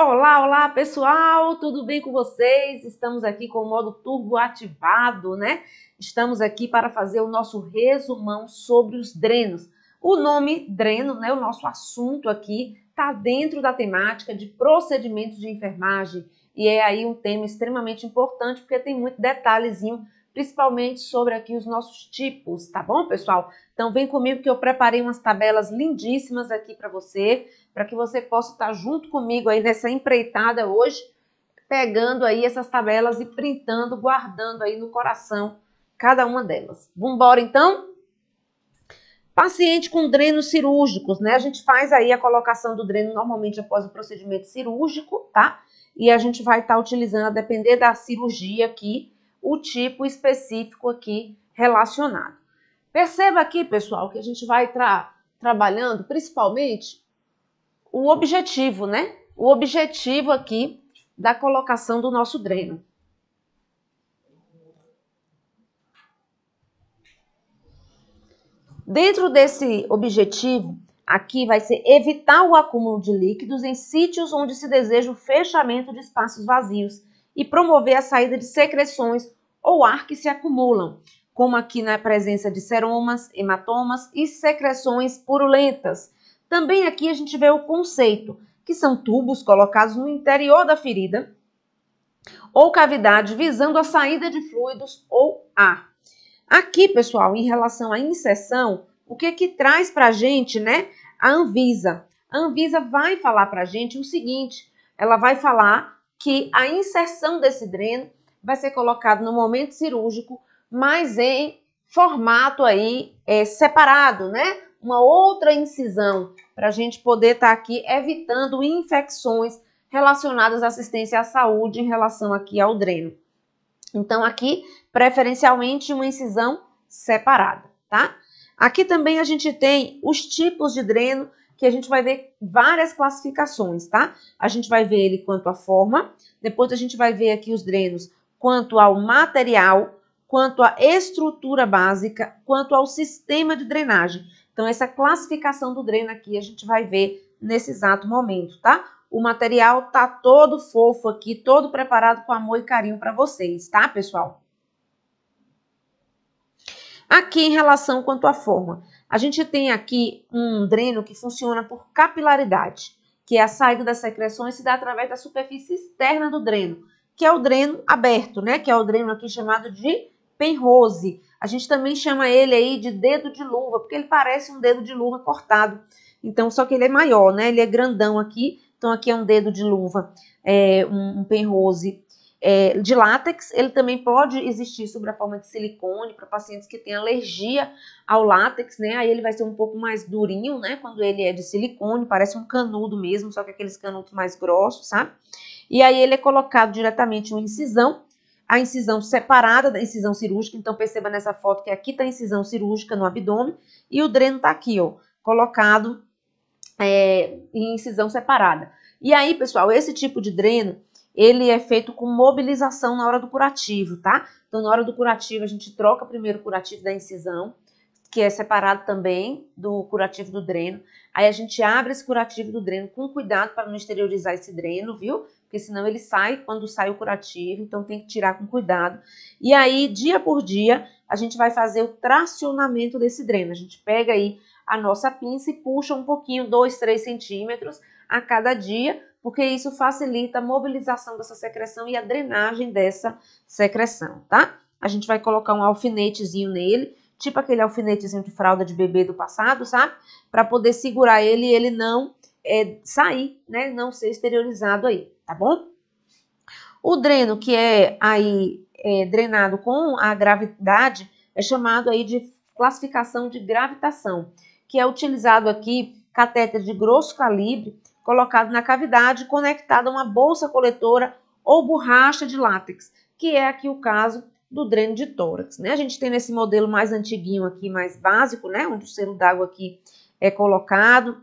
Olá, olá pessoal, tudo bem com vocês? Estamos aqui com o modo turbo ativado, né? Estamos aqui para fazer o nosso resumão sobre os drenos. O nome dreno, né, o nosso assunto aqui, está dentro da temática de procedimentos de enfermagem e é aí um tema extremamente importante porque tem muito detalhezinho principalmente sobre aqui os nossos tipos, tá bom, pessoal? Então vem comigo que eu preparei umas tabelas lindíssimas aqui para você, para que você possa estar tá junto comigo aí nessa empreitada hoje, pegando aí essas tabelas e printando, guardando aí no coração cada uma delas. Vamos embora então? Paciente com drenos cirúrgicos, né? A gente faz aí a colocação do dreno normalmente após o procedimento cirúrgico, tá? E a gente vai estar tá utilizando, a depender da cirurgia aqui, o tipo específico aqui relacionado. Perceba aqui, pessoal, que a gente vai tra trabalhando principalmente o objetivo, né? O objetivo aqui da colocação do nosso dreno. Dentro desse objetivo, aqui vai ser evitar o acúmulo de líquidos em sítios onde se deseja o fechamento de espaços vazios e promover a saída de secreções ou ar que se acumulam, como aqui na presença de seromas, hematomas e secreções purulentas. Também aqui a gente vê o conceito, que são tubos colocados no interior da ferida ou cavidade visando a saída de fluidos ou ar. Aqui, pessoal, em relação à inserção, o que é que traz para a gente, né? A Anvisa. A Anvisa vai falar para a gente o seguinte: ela vai falar que a inserção desse dreno vai ser colocado no momento cirúrgico, mas em formato aí é, separado, né? Uma outra incisão para a gente poder estar tá aqui evitando infecções relacionadas à assistência à saúde em relação aqui ao dreno. Então aqui preferencialmente uma incisão separada, tá? Aqui também a gente tem os tipos de dreno que a gente vai ver várias classificações, tá? A gente vai ver ele quanto à forma, depois a gente vai ver aqui os drenos quanto ao material, quanto à estrutura básica, quanto ao sistema de drenagem. Então, essa classificação do dreno aqui a gente vai ver nesse exato momento, tá? O material tá todo fofo aqui, todo preparado com amor e carinho para vocês, tá, pessoal? Aqui em relação quanto à forma. A gente tem aqui um dreno que funciona por capilaridade, que é a saída das secreções se dá através da superfície externa do dreno, que é o dreno aberto, né? Que é o dreno aqui chamado de penrose. A gente também chama ele aí de dedo de luva, porque ele parece um dedo de luva cortado. Então, só que ele é maior, né? Ele é grandão aqui. Então, aqui é um dedo de luva, é, um, um penrose é, de látex, ele também pode existir sobre a forma de silicone para pacientes que têm alergia ao látex, né? Aí ele vai ser um pouco mais durinho, né? Quando ele é de silicone, parece um canudo mesmo, só que aqueles canudos mais grossos, sabe? E aí ele é colocado diretamente uma incisão, a incisão separada da incisão cirúrgica, então perceba nessa foto que aqui está a incisão cirúrgica no abdômen e o dreno está aqui, ó, colocado é, em incisão separada. E aí, pessoal, esse tipo de dreno ele é feito com mobilização na hora do curativo, tá? Então, na hora do curativo, a gente troca primeiro o curativo da incisão, que é separado também do curativo do dreno. Aí a gente abre esse curativo do dreno com cuidado para não exteriorizar esse dreno, viu? Porque senão ele sai quando sai o curativo, então tem que tirar com cuidado. E aí, dia por dia, a gente vai fazer o tracionamento desse dreno. A gente pega aí a nossa pinça e puxa um pouquinho, 2, 3 centímetros a cada dia, porque isso facilita a mobilização dessa secreção e a drenagem dessa secreção, tá? A gente vai colocar um alfinetezinho nele, tipo aquele alfinetezinho de fralda de bebê do passado, sabe? Para poder segurar ele e ele não é, sair, né? Não ser exteriorizado aí, tá bom? O dreno que é aí é, drenado com a gravidade é chamado aí de classificação de gravitação, que é utilizado aqui catéter de grosso calibre colocado na cavidade conectado a uma bolsa coletora ou borracha de látex, que é aqui o caso do dreno de tórax. Né? A gente tem nesse modelo mais antiguinho aqui, mais básico, né? onde o selo d'água aqui é colocado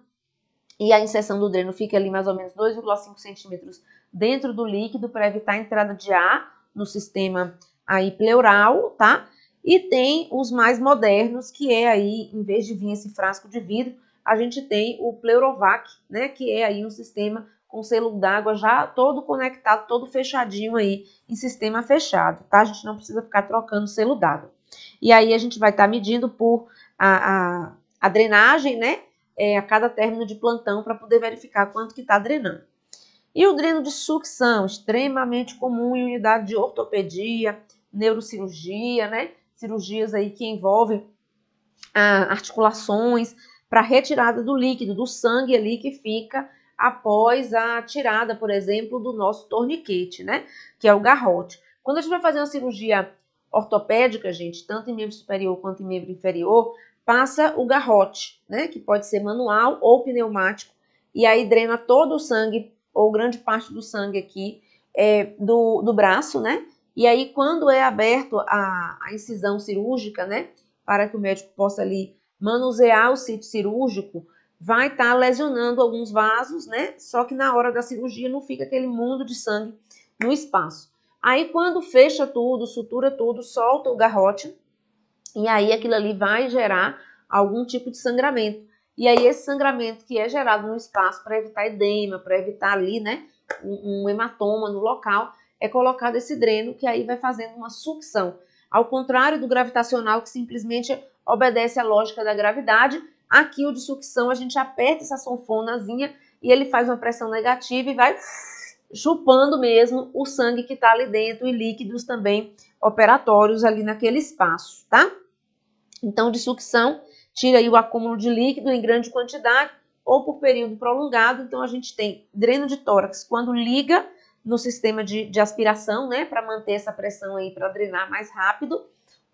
e a inserção do dreno fica ali mais ou menos 2,5 centímetros dentro do líquido para evitar a entrada de ar no sistema aí pleural, tá? E tem os mais modernos, que é aí, em vez de vir esse frasco de vidro, a gente tem o Pleurovac, né, que é aí um sistema com selo d'água já todo conectado, todo fechadinho aí, em sistema fechado, tá? A gente não precisa ficar trocando selo d'água. E aí a gente vai estar tá medindo por a, a, a drenagem, né, é, a cada término de plantão para poder verificar quanto que está drenando. E o dreno de sucção, extremamente comum em unidade de ortopedia, neurocirurgia, né? Cirurgias aí que envolvem ah, articulações, para retirada do líquido, do sangue ali que fica após a tirada, por exemplo, do nosso torniquete, né? Que é o garrote. Quando a gente vai fazer uma cirurgia ortopédica, gente, tanto em membro superior quanto em membro inferior, passa o garrote, né? Que pode ser manual ou pneumático, e aí drena todo o sangue, ou grande parte do sangue aqui, é, do, do braço, né? E aí, quando é aberto a, a incisão cirúrgica, né? Para que o médico possa ali manusear o sítio cirúrgico vai estar tá lesionando alguns vasos, né? Só que na hora da cirurgia não fica aquele mundo de sangue no espaço. Aí quando fecha tudo, sutura tudo, solta o garrote e aí aquilo ali vai gerar algum tipo de sangramento. E aí esse sangramento que é gerado no espaço para evitar edema, para evitar ali, né, um, um hematoma no local, é colocado esse dreno que aí vai fazendo uma sucção. Ao contrário do gravitacional que simplesmente é obedece à lógica da gravidade. Aqui o de sucção, a gente aperta essa sonfonazinha e ele faz uma pressão negativa e vai chupando mesmo o sangue que está ali dentro e líquidos também operatórios ali naquele espaço, tá? Então, de sucção, tira aí o acúmulo de líquido em grande quantidade ou por período prolongado. Então, a gente tem dreno de tórax quando liga no sistema de, de aspiração, né, para manter essa pressão aí, para drenar mais rápido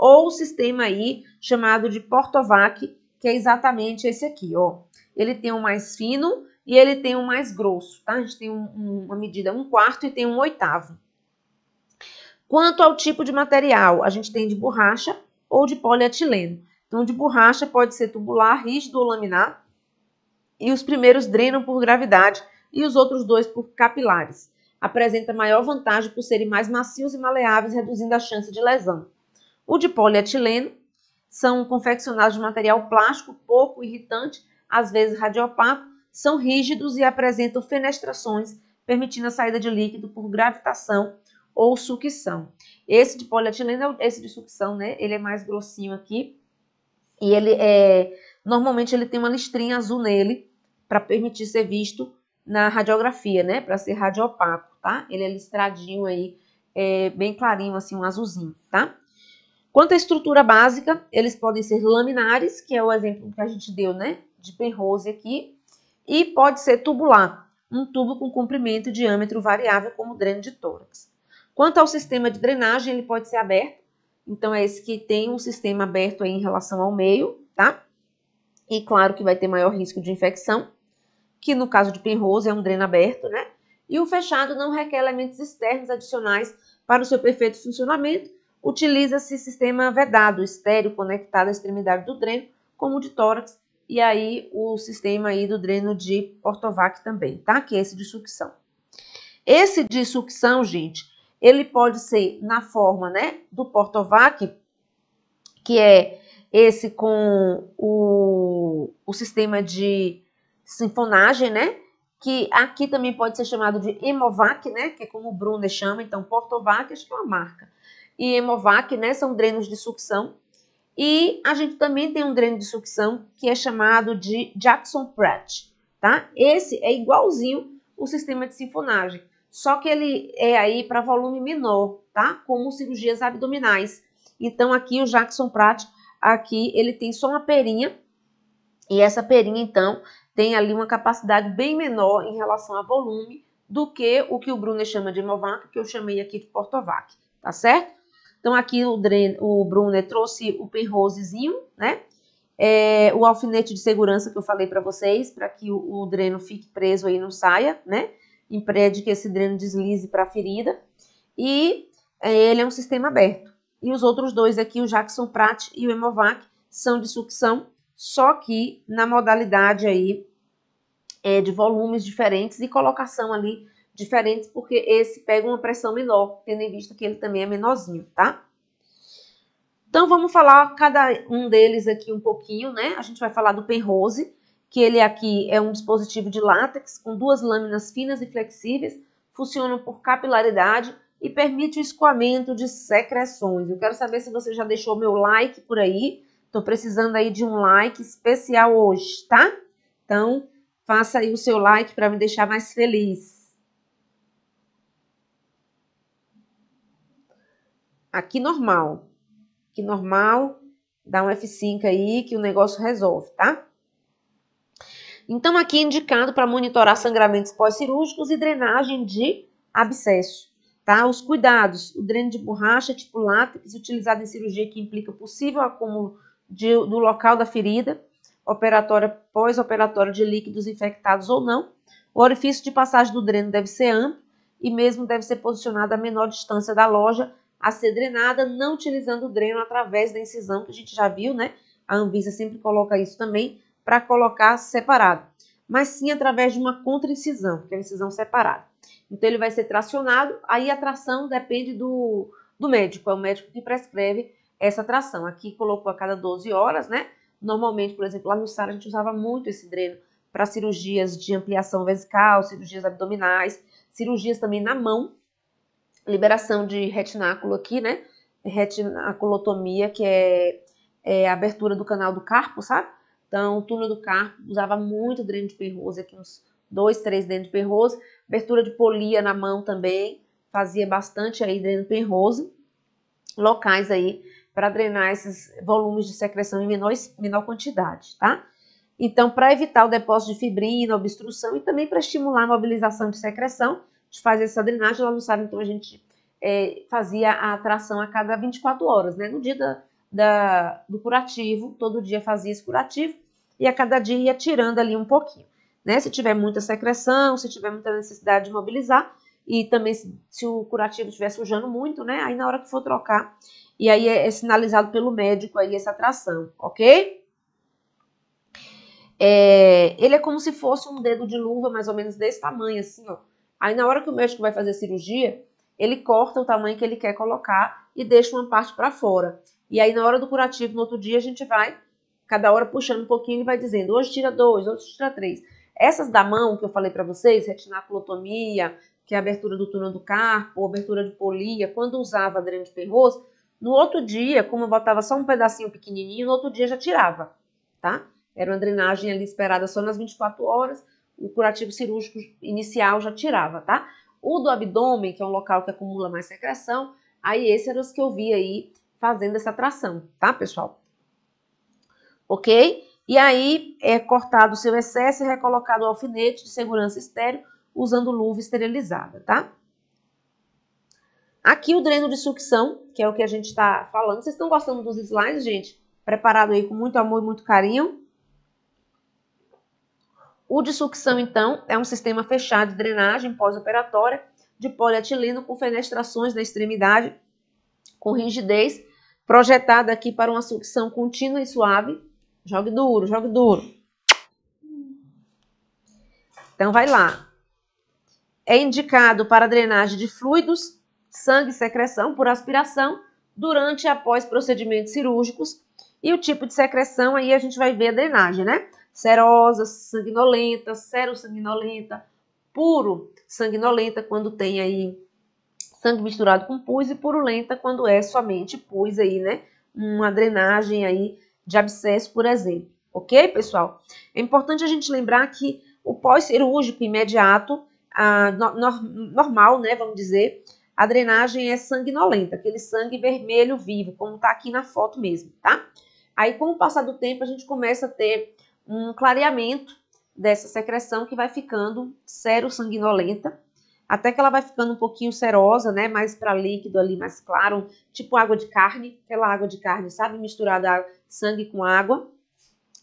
ou o sistema aí chamado de Portovac, que é exatamente esse aqui, ó. Ele tem um mais fino e ele tem um mais grosso, tá? A gente tem um, um, uma medida um quarto e tem um oitavo. Quanto ao tipo de material, a gente tem de borracha ou de polietileno. Então, de borracha pode ser tubular, rígido ou laminar. E os primeiros drenam por gravidade e os outros dois por capilares. Apresenta maior vantagem por serem mais macios e maleáveis, reduzindo a chance de lesão. O de polietileno são confeccionados de material plástico pouco irritante, às vezes radiopaco, são rígidos e apresentam fenestrações, permitindo a saída de líquido por gravitação ou sucção. Esse de polietileno, é esse de sucção, né? Ele é mais grossinho aqui e ele é normalmente ele tem uma listrinha azul nele para permitir ser visto na radiografia, né? Para ser radiopaco, tá? Ele é listradinho aí, é, bem clarinho assim, um azulzinho, tá? Quanto à estrutura básica, eles podem ser laminares, que é o exemplo que a gente deu, né, de Penrose aqui, e pode ser tubular, um tubo com comprimento e diâmetro variável, como o dreno de tórax. Quanto ao sistema de drenagem, ele pode ser aberto, então é esse que tem um sistema aberto aí em relação ao meio, tá? E claro que vai ter maior risco de infecção, que no caso de Penrose é um dreno aberto, né? E o fechado não requer elementos externos adicionais para o seu perfeito funcionamento, utiliza-se sistema vedado, estéreo, conectado à extremidade do dreno, como o de tórax, e aí o sistema aí do dreno de Portovac também, tá? Que é esse de sucção. Esse de sucção, gente, ele pode ser na forma, né, do Portovac, que é esse com o, o sistema de sinfonagem, né? Que aqui também pode ser chamado de Emovac, né? Que é como o Brunner chama, então Portovac, acho que é uma marca e Hemovac, né? São drenos de sucção. E a gente também tem um dreno de sucção que é chamado de Jackson Pratt, tá? Esse é igualzinho o sistema de sifonagem, só que ele é aí para volume menor, tá? Como cirurgias abdominais. Então aqui o Jackson Pratt, aqui ele tem só uma perinha e essa perinha então tem ali uma capacidade bem menor em relação a volume do que o que o Brunner chama de emovac que eu chamei aqui de Portovac, tá certo? Então, aqui o, Dren, o Brunner trouxe o penrosezinho, né? É, o alfinete de segurança que eu falei para vocês, para que o, o, dreno fique preso aí não saia, né? Impede que esse dreno deslize para a ferida. E é, ele é um sistema aberto. E os outros dois aqui, o Jackson Pratt e o Emovac, são de sucção, só que na modalidade aí é, de volumes diferentes e colocação ali diferentes, porque esse pega uma pressão menor, tendo em vista que ele também é menorzinho, tá? Então vamos falar cada um deles aqui um pouquinho, né? A gente vai falar do Penrose, que ele aqui é um dispositivo de látex com duas lâminas finas e flexíveis, funcionam por capilaridade e permite o escoamento de secreções. Eu quero saber se você já deixou meu like por aí. Estou precisando aí de um like especial hoje, tá? Então, faça aí o seu like para me deixar mais feliz. aqui normal. Aqui normal, dá um F5 aí que o negócio resolve, tá? Então, aqui é indicado para monitorar sangramentos pós-cirúrgicos e drenagem de abscesso, tá? Os cuidados, o dreno de borracha tipo látex utilizado em cirurgia que implica possível acúmulo de, do local da ferida, operatória pós-operatória de líquidos infectados ou não. O orifício de passagem do dreno deve ser amplo e mesmo deve ser posicionado a menor distância da loja a ser drenada não utilizando o dreno através da incisão, que a gente já viu, né? A Anvisa sempre coloca isso também para colocar separado, mas sim através de uma contra incisão que é uma incisão separada. Então ele vai ser tracionado, aí a tração depende do, do médico, é o médico que prescreve essa tração. Aqui colocou a cada 12 horas, né? Normalmente, por exemplo, lá no SAR a gente usava muito esse dreno para cirurgias de ampliação vesical, cirurgias abdominais, cirurgias também na mão, liberação de retináculo aqui, né? Retinaculotomia, que é, é abertura do canal do carpo, sabe? Então, o túnel do carpo usava muito dreno de perrose, aqui uns dois, três dreno de perrose. Abertura de polia na mão também, fazia bastante aí dreno de perrose. Locais aí para drenar esses volumes de secreção em menor, menor quantidade, tá? Então, para evitar o depósito de fibrina, obstrução e também para estimular a mobilização de secreção, de fazer essa drenagem, ela não sabe, então a gente é, fazia a tração a cada 24 horas, né? No dia da, da, do curativo, todo dia fazia esse curativo e a cada dia ia tirando ali um pouquinho, né? Se tiver muita secreção, se tiver muita necessidade de mobilizar e também se, se o curativo estiver sujando muito, né? Aí na hora que for trocar, e aí é, é sinalizado pelo médico aí essa tração, ok? É, ele é como se fosse um dedo de luva, mais ou menos desse tamanho, assim, ó Aí na hora que o médico vai fazer a cirurgia, ele corta o tamanho que ele quer colocar e deixa uma parte para fora. E aí na hora do curativo, no outro dia, a gente vai, cada hora puxando um pouquinho e vai dizendo, hoje tira dois, hoje tira três. Essas da mão que eu falei para vocês, retinaculotomia, que é a abertura do túnel do carpo, abertura de polia, quando usava dreno de perroz, no outro dia, como eu botava só um pedacinho pequenininho, no outro dia já tirava, tá? Era uma drenagem ali esperada só nas 24 horas, o curativo cirúrgico inicial já tirava, tá? O do abdômen, que é um local que acumula mais secreção, aí esses eram os que eu vi aí fazendo essa tração, tá, pessoal? Ok? E aí é cortado o seu excesso e recolocado o alfinete de segurança estéreo usando luva esterilizada, tá? Aqui o dreno de sucção, que é o que a gente está falando. Vocês estão gostando dos slides, gente? Preparado aí com muito amor e muito carinho. O de sucção, então, é um sistema fechado de drenagem pós-operatória de polietileno com fenestrações na extremidade, com rigidez, projetada aqui para uma sucção contínua e suave. Jogue duro, jogue duro. Então, vai lá. É indicado para drenagem de fluidos, sangue e secreção por aspiração durante e após procedimentos cirúrgicos. E o tipo de secreção, aí a gente vai ver a drenagem, né? serosa, sanguinolenta, serosanguinolenta, puro sanguinolenta quando tem aí sangue misturado com pus e purulenta quando é somente pus aí, né? Uma drenagem aí de abscesso, por exemplo. Ok, pessoal? É importante a gente lembrar que o pós-cirúrgico imediato, a, no, normal, né, vamos dizer, a drenagem é sanguinolenta, aquele sangue vermelho vivo, como tá aqui na foto mesmo, tá? Aí, com o passar do tempo, a gente começa a ter um clareamento dessa secreção que vai ficando sero-sanguinolenta, até que ela vai ficando um pouquinho serosa, né? Mais para líquido ali, mais claro, tipo água de carne, aquela água de carne, sabe? Misturada sangue com água.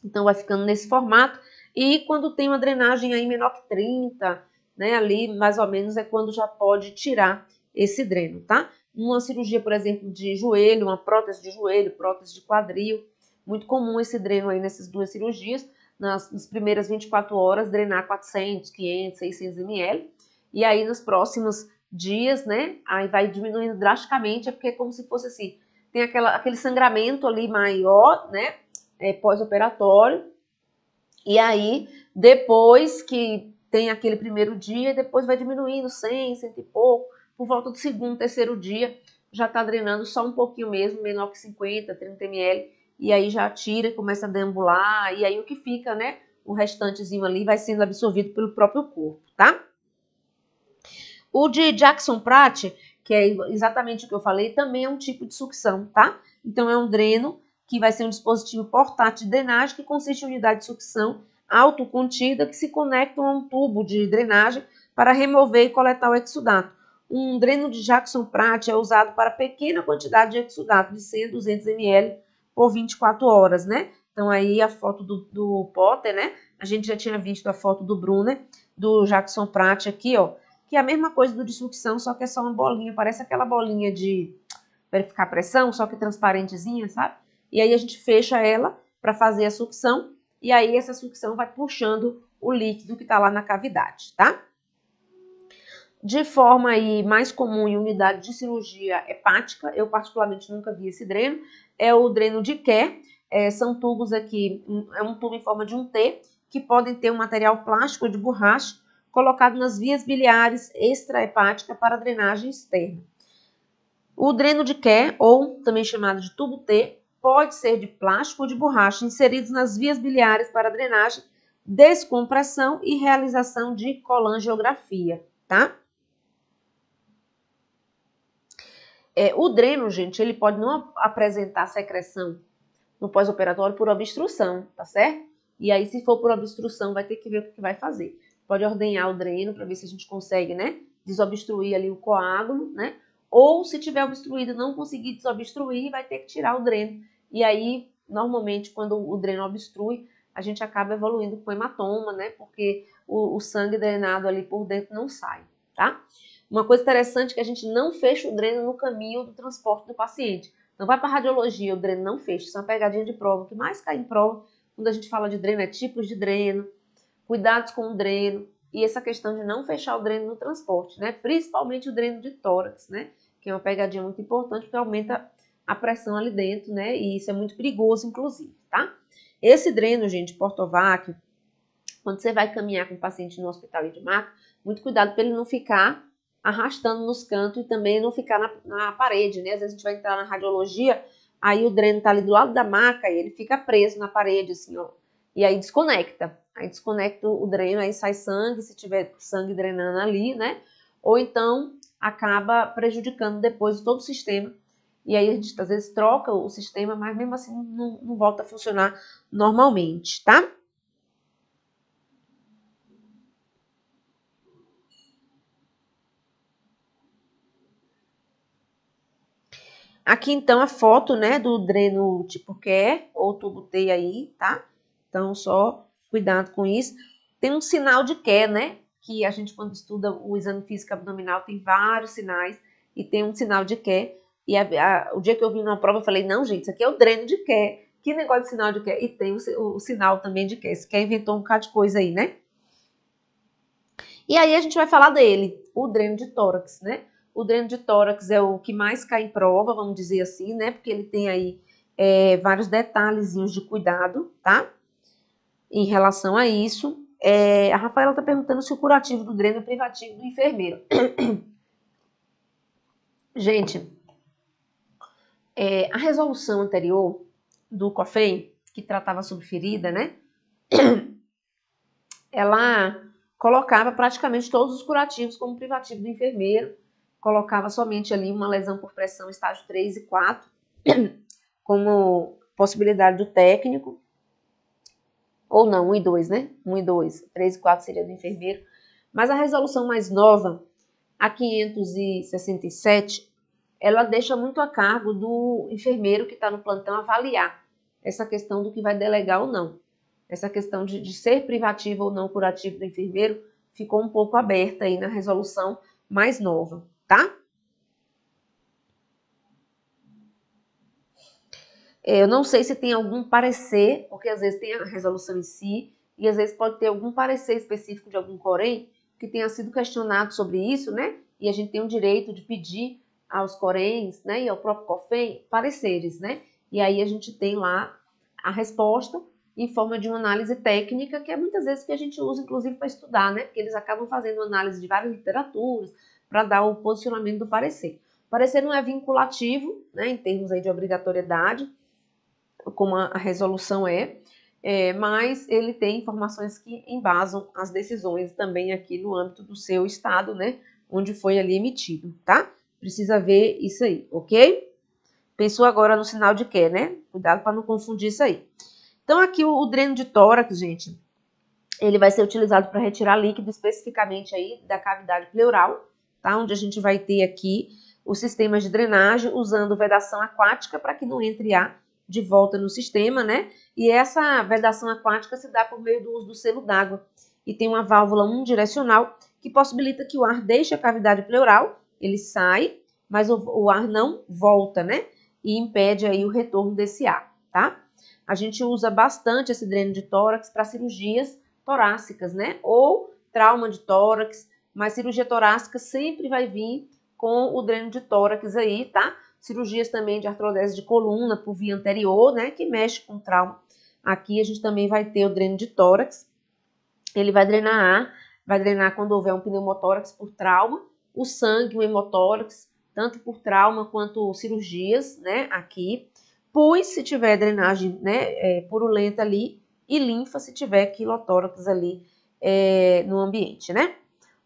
Então vai ficando nesse formato. E quando tem uma drenagem aí menor que 30, né? Ali mais ou menos é quando já pode tirar esse dreno, tá? Uma cirurgia, por exemplo, de joelho, uma prótese de joelho, prótese de quadril, muito comum esse dreno aí nessas duas cirurgias, nas, nas primeiras 24 horas, drenar 400, 500, 600 ml, e aí nos próximos dias, né, aí vai diminuindo drasticamente, é porque é como se fosse assim, tem aquela, aquele sangramento ali maior, né, é, pós-operatório, e aí depois que tem aquele primeiro dia, depois vai diminuindo 100, 100 e pouco, por volta do segundo, terceiro dia, já está drenando só um pouquinho mesmo, menor que 50, 30 ml, e aí já tira, e começa a deambular, e aí o que fica, né? O restantezinho ali vai sendo absorvido pelo próprio corpo, tá? O de Jackson Pratt, que é exatamente o que eu falei, também é um tipo de sucção, tá? Então é um dreno que vai ser um dispositivo portátil de drenagem que consiste em unidade de sucção autocontida que se conectam a um tubo de drenagem para remover e coletar o exudato. Um dreno de Jackson Pratt é usado para pequena quantidade de exudato de 100 a 200 ml ou 24 horas, né? Então aí a foto do, do Potter, né? A gente já tinha visto a foto do Brunner, do Jackson Pratt aqui, ó. Que é a mesma coisa do de sucção, só que é só uma bolinha. Parece aquela bolinha de verificar pressão, só que transparentezinha, sabe? E aí a gente fecha ela para fazer a sucção. E aí essa sucção vai puxando o líquido que está lá na cavidade, tá? De forma aí mais comum em unidade de cirurgia hepática, eu particularmente nunca vi esse dreno, é o dreno de Kerr, é, são tubos aqui, é um tubo em forma de um T, que podem ter um material plástico de borracha colocado nas vias biliares extrahepáticas para drenagem externa. O dreno de Kerr, ou também chamado de tubo T, pode ser de plástico ou de borracha inseridos nas vias biliares para drenagem, descompressão e realização de colangiografia, tá? É, o dreno, gente, ele pode não apresentar secreção no pós-operatório por obstrução, tá certo? E aí, se for por obstrução, vai ter que ver o que vai fazer. Pode ordenhar o dreno para ver se a gente consegue, né, desobstruir ali o coágulo, né? Ou se tiver obstruído, não conseguir desobstruir, vai ter que tirar o dreno. E aí, normalmente, quando o dreno obstrui, a gente acaba evoluindo com hematoma, né? Porque o, o sangue drenado ali por dentro não sai, tá? Uma coisa interessante é que a gente não fecha o dreno no caminho do transporte do paciente. Não vai para radiologia, o dreno não fecha. Isso é uma pegadinha de prova. O que mais cai em prova quando a gente fala de dreno é tipos de dreno, cuidados com o dreno e essa questão de não fechar o dreno no transporte, né? Principalmente o dreno de tórax, né? Que é uma pegadinha muito importante porque aumenta a pressão ali dentro, né? E isso é muito perigoso, inclusive, tá? Esse dreno, gente, Portovac, quando você vai caminhar com o paciente no hospital de marca, muito cuidado para ele não ficar arrastando nos cantos e também não ficar na, na parede, né? Às vezes a gente vai entrar na radiologia, aí o dreno tá ali do lado da maca e ele fica preso na parede, assim, ó. E aí desconecta. Aí desconecta o dreno, aí sai sangue, se tiver sangue drenando ali, né? Ou então acaba prejudicando depois todo o sistema. E aí a gente às vezes troca o sistema, mas mesmo assim não, não volta a funcionar normalmente, tá? Aqui, então, a foto, né, do dreno tipo quer ou tubo T aí, tá? Então, só cuidado com isso. Tem um sinal de quer né? Que a gente, quando estuda o exame físico abdominal, tem vários sinais e tem um sinal de quer E a, a, o dia que eu vim numa prova, eu falei, não, gente, isso aqui é o dreno de quer Que negócio de sinal de quer E tem o, o sinal também de quer Esse quer inventou um bocado de coisa aí, né? E aí a gente vai falar dele, o dreno de tórax, né? O dreno de tórax é o que mais cai em prova, vamos dizer assim, né? Porque ele tem aí é, vários detalhezinhos de cuidado, tá? Em relação a isso, é, a Rafaela está perguntando se o curativo do dreno é privativo do enfermeiro. Gente, é, a resolução anterior do COFEM, que tratava sobre ferida, né? Ela colocava praticamente todos os curativos como privativo do enfermeiro colocava somente ali uma lesão por pressão estágio 3 e 4 como possibilidade do técnico, ou não, 1 e 2, né? 1 e 2, 3 e 4 seria do enfermeiro, mas a resolução mais nova, a 567, ela deixa muito a cargo do enfermeiro que está no plantão avaliar essa questão do que vai delegar ou não. Essa questão de, de ser privativo ou não curativo do enfermeiro ficou um pouco aberta aí na resolução mais nova tá? É, eu não sei se tem algum parecer, porque às vezes tem a resolução em si, e às vezes pode ter algum parecer específico de algum corém que tenha sido questionado sobre isso, né? E a gente tem o direito de pedir aos coréns, né, e ao próprio COFEM, pareceres, né? E aí a gente tem lá a resposta em forma de uma análise técnica, que é muitas vezes que a gente usa, inclusive, para estudar, né? Porque eles acabam fazendo análise de várias literaturas, para dar o posicionamento do parecer. O parecer não é vinculativo, né, em termos aí de obrigatoriedade, como a resolução é, é, mas ele tem informações que embasam as decisões também aqui no âmbito do seu estado, né, onde foi ali emitido, tá? Precisa ver isso aí, ok? Pensou agora no sinal de quer, né? Cuidado para não confundir isso aí. Então aqui o, o dreno de tórax, gente, ele vai ser utilizado para retirar líquido especificamente aí da cavidade pleural, tá? Onde a gente vai ter aqui o sistema de drenagem usando vedação aquática para que não entre ar de volta no sistema, né? E essa vedação aquática se dá por meio do uso do selo d'água e tem uma válvula unidirecional que possibilita que o ar deixe a cavidade pleural, ele sai, mas o, o ar não volta, né? E impede aí o retorno desse ar, tá? A gente usa bastante esse dreno de tórax para cirurgias torácicas, né? Ou trauma de tórax, mas cirurgia torácica sempre vai vir com o dreno de tórax aí, tá? Cirurgias também de artrodese de coluna por via anterior, né? Que mexe com trauma. Aqui a gente também vai ter o dreno de tórax. Ele vai drenar ar, vai drenar quando houver um pneumotórax por trauma, o sangue, o hemotórax, tanto por trauma quanto cirurgias, né? Aqui. Pus, se tiver drenagem né, é, purulenta ali, e linfa, se tiver quilotórax ali é, no ambiente, né?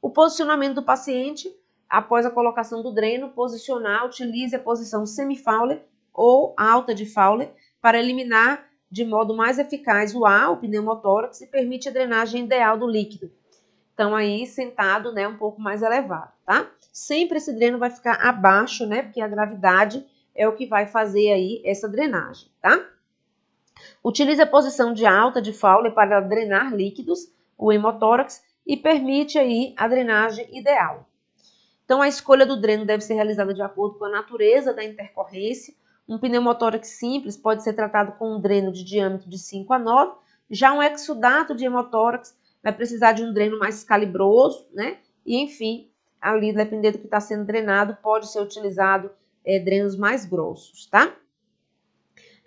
O posicionamento do paciente, após a colocação do dreno, posicionar, utilize a posição semi-Fowler ou alta de Fowler para eliminar de modo mais eficaz o ar, o pneumotórax, e permite a drenagem ideal do líquido. Então, aí, sentado, né, um pouco mais elevado, tá? Sempre esse dreno vai ficar abaixo, né, porque a gravidade é o que vai fazer aí essa drenagem, tá? Utilize a posição de alta de Fowler para drenar líquidos, o hemotórax, e permite aí a drenagem ideal. Então a escolha do dreno deve ser realizada de acordo com a natureza da intercorrência. Um pneumotórax simples pode ser tratado com um dreno de diâmetro de 5 a 9, já um exudato de hemotórax vai precisar de um dreno mais calibroso, né? E enfim, ali dependendo do que está sendo drenado, pode ser utilizado é, drenos mais grossos, tá?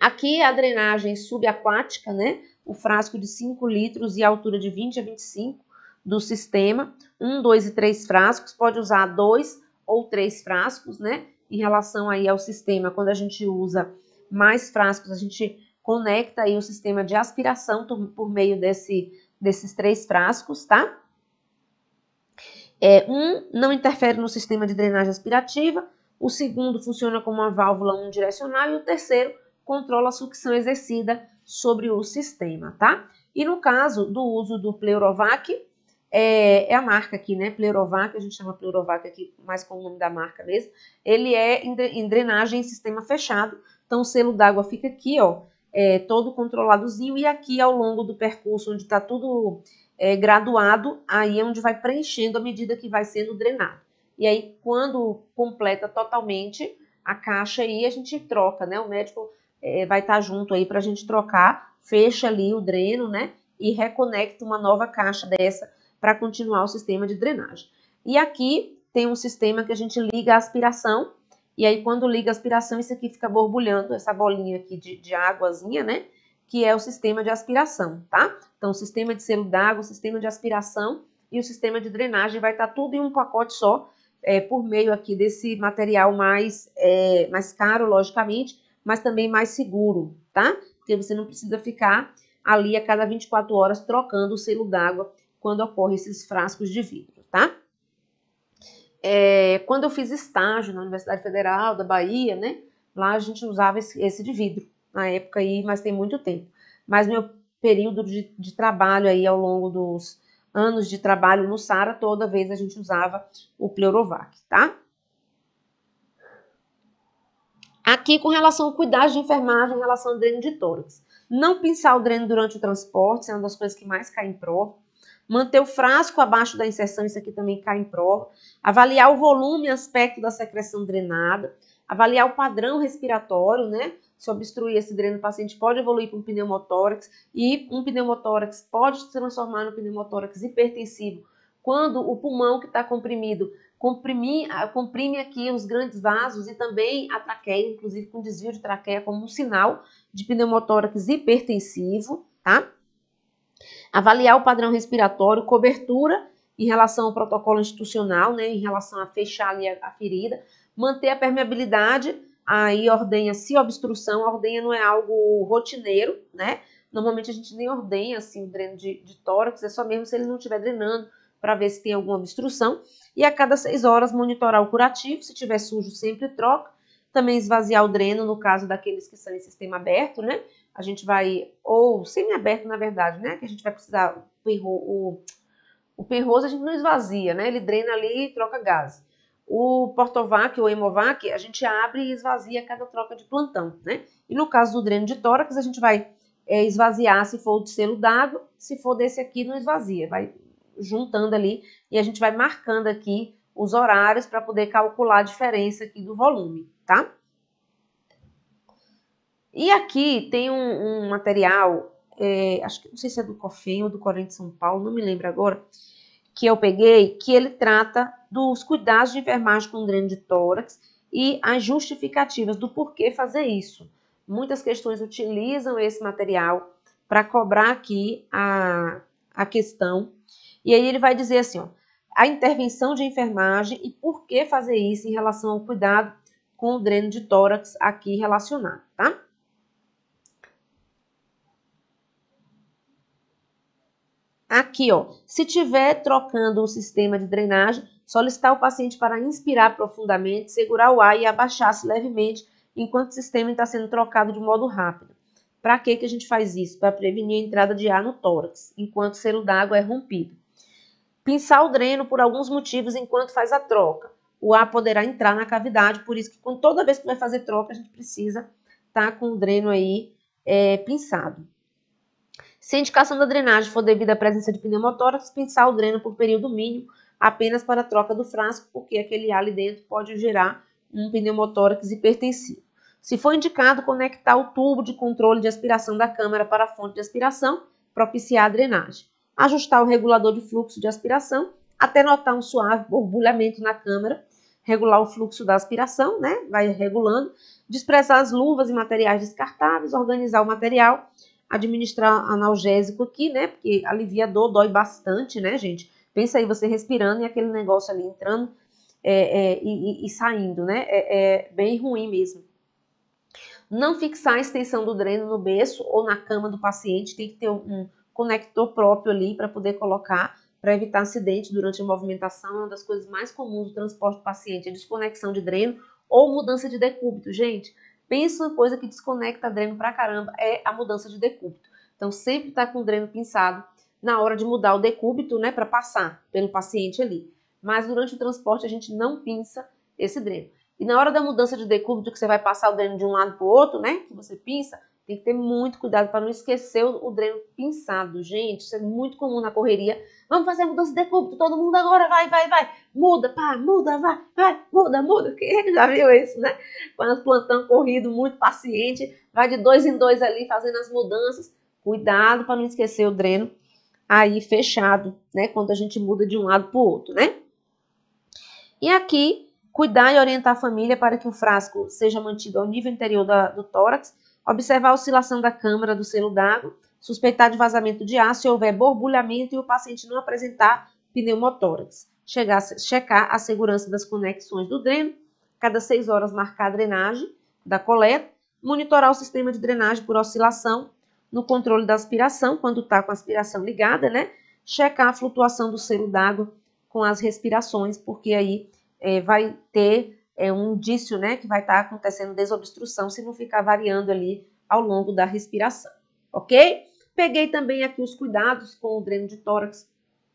Aqui a drenagem subaquática, né? O frasco de 5 litros e a altura de 20 a 25 do sistema, um, dois e três frascos, pode usar dois ou três frascos, né? Em relação aí ao sistema, quando a gente usa mais frascos, a gente conecta aí o sistema de aspiração por meio desse, desses três frascos, tá? É, um não interfere no sistema de drenagem aspirativa, o segundo funciona como uma válvula unidirecional e o terceiro controla a sucção exercida sobre o sistema, tá? E no caso do uso do Pleurovac, é, é a marca aqui, né? Pleurovac, a gente chama Pleurovac é aqui mais com o nome da marca mesmo. Ele é em drenagem em sistema fechado, então o selo d'água fica aqui, ó, é, todo controladozinho, e aqui ao longo do percurso, onde está tudo é, graduado, aí é onde vai preenchendo à medida que vai sendo drenado. E aí, quando completa totalmente a caixa aí, a gente troca, né? O médico é, vai estar tá junto aí para a gente trocar, fecha ali o dreno, né? E reconecta uma nova caixa dessa para continuar o sistema de drenagem. E aqui tem um sistema que a gente liga a aspiração, e aí quando liga a aspiração, isso aqui fica borbulhando, essa bolinha aqui de, de águazinha, né? Que é o sistema de aspiração, tá? Então, o sistema de selo d'água, o sistema de aspiração e o sistema de drenagem vai estar tá tudo em um pacote só, é, por meio aqui desse material mais, é, mais caro, logicamente, mas também mais seguro, tá? Porque você não precisa ficar ali a cada 24 horas trocando o selo d'água quando ocorrem esses frascos de vidro, tá? É, quando eu fiz estágio na Universidade Federal da Bahia, né? Lá a gente usava esse, esse de vidro na época aí, mas tem muito tempo. Mas meu período de, de trabalho aí ao longo dos anos de trabalho no Sara, toda vez a gente usava o Pleurovac, tá? Aqui com relação ao cuidado de enfermagem em relação ao dreno de tórax. Não pinçar o dreno durante o transporte, é uma das coisas que mais cai em prova manter o frasco abaixo da inserção, isso aqui também cai em prova, avaliar o volume e aspecto da secreção drenada, avaliar o padrão respiratório, né? Se obstruir esse dreno, o paciente pode evoluir para um pneumotórax e um pneumotórax pode se transformar no pneumotórax hipertensivo quando o pulmão que está comprimido comprime, ah, comprime aqui os grandes vasos e também a traqueia, inclusive com desvio de traqueia como um sinal de pneumotórax hipertensivo, tá? avaliar o padrão respiratório, cobertura em relação ao protocolo institucional, né, em relação a fechar ali a, a ferida, manter a permeabilidade, aí ordenha se obstrução, a ordenha não é algo rotineiro, né, normalmente a gente nem ordenha, assim, o dreno de, de tórax, é só mesmo se ele não estiver drenando, para ver se tem alguma obstrução, e a cada seis horas monitorar o curativo, se tiver sujo sempre troca, também esvaziar o dreno, no caso daqueles que são em sistema aberto, né? A gente vai, ou semi-aberto, na verdade, né? Que a gente vai precisar, o, o perroso a gente não esvazia, né? Ele drena ali e troca gás. O Portovac ou Hemovac, a gente abre e esvazia cada troca de plantão, né? E no caso do dreno de tórax, a gente vai é, esvaziar se for de selo d'água, se for desse aqui, não esvazia. Vai juntando ali e a gente vai marcando aqui os horários para poder calcular a diferença aqui do volume tá? E aqui tem um, um material, é, acho que não sei se é do COFEM ou do Corante de São Paulo, não me lembro agora, que eu peguei, que ele trata dos cuidados de enfermagem com dreno tórax e as justificativas do porquê fazer isso. Muitas questões utilizam esse material para cobrar aqui a, a questão. E aí ele vai dizer assim, ó, a intervenção de enfermagem e por que fazer isso em relação ao cuidado com o dreno de tórax aqui relacionado, tá? Aqui, ó, se tiver trocando o sistema de drenagem, solicitar o paciente para inspirar profundamente, segurar o ar e abaixar-se levemente enquanto o sistema está sendo trocado de modo rápido. Para que, que a gente faz isso? Para prevenir a entrada de ar no tórax, enquanto o selo d'água é rompido. Pinçar o dreno por alguns motivos enquanto faz a troca o ar poderá entrar na cavidade, por isso que com toda vez que vai fazer troca, a gente precisa estar tá com o dreno aí é, pinçado. Se a indicação da drenagem for devido à presença de pneumotórax, pinçar o dreno por período mínimo apenas para a troca do frasco, porque aquele ar ali dentro pode gerar um pneumotórax hipertensivo. Se for indicado, conectar o tubo de controle de aspiração da câmara para a fonte de aspiração, propiciar a drenagem. Ajustar o regulador de fluxo de aspiração até notar um suave borbulhamento na câmara regular o fluxo da aspiração, né? Vai regulando, desprezar as luvas e materiais descartáveis, organizar o material, administrar analgésico aqui, né? Porque alivia a dor, dói bastante, né, gente? Pensa aí você respirando e aquele negócio ali entrando é, é, e, e, saindo, né? É, é bem ruim mesmo. Não fixar a extensão do dreno no berço ou na cama do paciente, tem que ter um, um conector próprio ali para poder colocar para evitar acidente durante a movimentação. É uma das coisas mais comuns do transporte do paciente, é desconexão de dreno ou mudança de decúbito. Gente, pensa uma coisa que desconecta dreno para caramba, é a mudança de decúbito. Então, sempre está com o dreno pinçado na hora de mudar o decúbito, né, para passar pelo paciente ali. Mas durante o transporte a gente não pinça esse dreno. E na hora da mudança de decúbito, que você vai passar o dreno de um lado para o outro, né, que você pinça, tem que ter muito cuidado para não esquecer o, o dreno pinçado, gente. Isso é muito comum na correria. Vamos fazer a mudança de cúbito, todo mundo agora, vai, vai, vai. Muda, pá, muda, vai, vai, muda, muda. Quem é já viu isso, né? Quando plantão corrido, muito paciente, vai de dois em dois ali fazendo as mudanças. Cuidado para não esquecer o dreno aí fechado, né? Quando a gente muda de um lado para o outro, né? E aqui, cuidar e orientar a família para que o frasco seja mantido ao nível interior da, do tórax Observar a oscilação da câmara do selo d'água, suspeitar de vazamento de ar se houver borbulhamento e o paciente não apresentar pneumotórax. Chegar, checar a segurança das conexões do dreno, cada seis horas marcar a drenagem da coleta, monitorar o sistema de drenagem por oscilação no controle da aspiração, quando está com a aspiração ligada, né? Checar a flutuação do selo d'água com as respirações, porque aí é, vai ter é um indício né, que vai estar tá acontecendo desobstrução se não ficar variando ali ao longo da respiração, ok? Peguei também aqui os cuidados com o dreno de tórax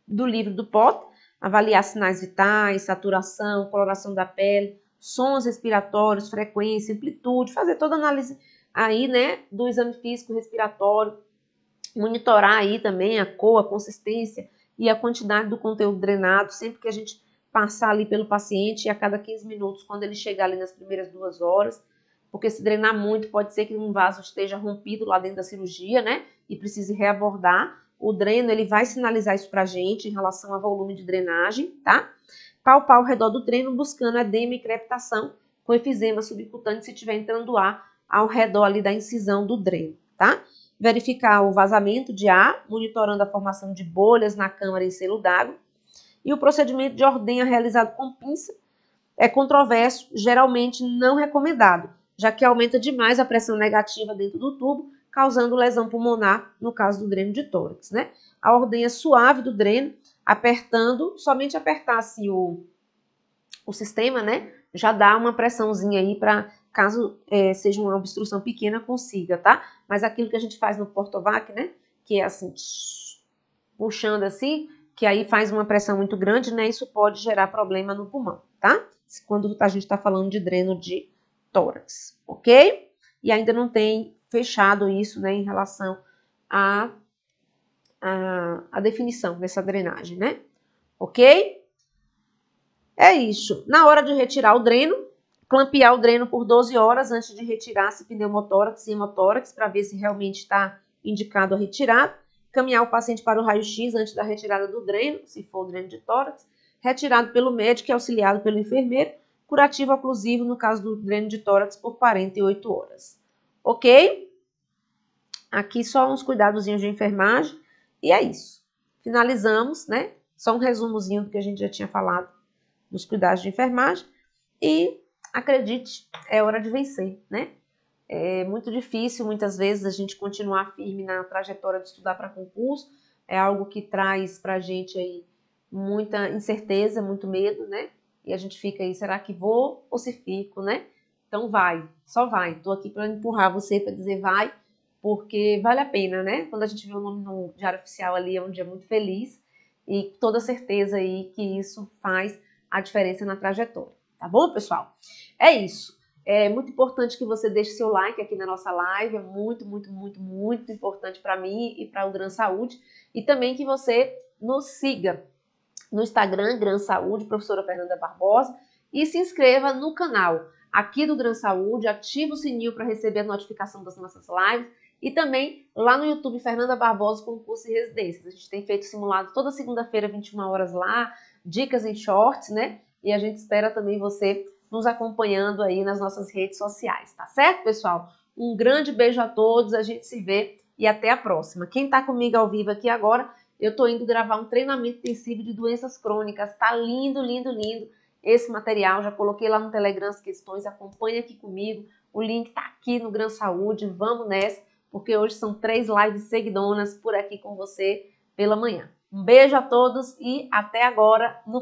do livro do POT, avaliar sinais vitais, saturação, coloração da pele, sons respiratórios, frequência, amplitude, fazer toda a análise aí, né, do exame físico respiratório, monitorar aí também a cor, a consistência e a quantidade do conteúdo drenado, sempre que a gente passar ali pelo paciente a cada 15 minutos, quando ele chegar ali nas primeiras duas horas, porque se drenar muito pode ser que um vaso esteja rompido lá dentro da cirurgia, né? E precise reabordar. O dreno, ele vai sinalizar isso pra gente em relação ao volume de drenagem, tá? Palpar ao redor do dreno buscando edema e crepitação com efizema subcutâneo se estiver entrando ar ao redor ali da incisão do dreno, tá? Verificar o vazamento de ar, monitorando a formação de bolhas na câmara e selo d'água e o procedimento de ordenha realizado com pinça é controverso, geralmente não recomendado, já que aumenta demais a pressão negativa dentro do tubo, causando lesão pulmonar, no caso do dreno de tórax, né? A ordenha é suave do dreno, apertando, somente apertar assim o, o sistema, né? Já dá uma pressãozinha aí para caso é, seja uma obstrução pequena, consiga, tá? Mas aquilo que a gente faz no Portovac, né? Que é assim, puxando assim, que aí faz uma pressão muito grande, né? Isso pode gerar problema no pulmão, tá? Quando a gente está falando de dreno de tórax, ok? E ainda não tem fechado isso, né, em relação à a, a, definição dessa drenagem, né? Ok? É isso. Na hora de retirar o dreno, clampear o dreno por 12 horas antes de retirar se pneumotórax e hemotórax para ver se realmente está indicado a retirar caminhar o paciente para o raio-x antes da retirada do dreno, se for o dreno de tórax, retirado pelo médico e auxiliado pelo enfermeiro, curativo oclusivo no caso do dreno de tórax por 48 horas. Ok? Aqui só uns cuidadozinhos de enfermagem e é isso. Finalizamos, né? Só um resumozinho do que a gente já tinha falado dos cuidados de enfermagem e acredite, é hora de vencer, né? É muito difícil, muitas vezes, a gente continuar firme na trajetória de estudar para concurso. É algo que traz para a gente aí muita incerteza, muito medo, né? E a gente fica aí, será que vou ou se fico, né? Então vai, só vai. Estou aqui para empurrar você, para dizer vai, porque vale a pena, né? Quando a gente vê o nome no Diário Oficial ali, é um dia muito feliz e toda certeza aí que isso faz a diferença na trajetória, tá bom, pessoal? É isso. É muito importante que você deixe seu like aqui na nossa live, é muito, muito, muito, muito importante para mim e para o Gran Saúde. E também que você nos siga no Instagram, Gran Saúde, professora Fernanda Barbosa, e se inscreva no canal aqui do Gran Saúde, ative o sininho para receber a notificação das nossas lives e também lá no YouTube Fernanda Barbosa Concurso e Residências. A gente tem feito simulado toda segunda-feira, 21 horas lá, dicas em shorts, né? E a gente espera também você nos acompanhando aí nas nossas redes sociais, tá certo, pessoal? Um grande beijo a todos, a gente se vê e até a próxima. Quem está comigo ao vivo aqui agora, eu estou indo gravar um treinamento intensivo de doenças crônicas. Tá lindo, lindo, lindo esse material. Já coloquei lá no Telegram as questões, acompanha aqui comigo. O link está aqui no Gran Saúde. Vamos nessa, porque hoje são três lives seguidonas por aqui com você pela manhã. Um beijo a todos e até agora no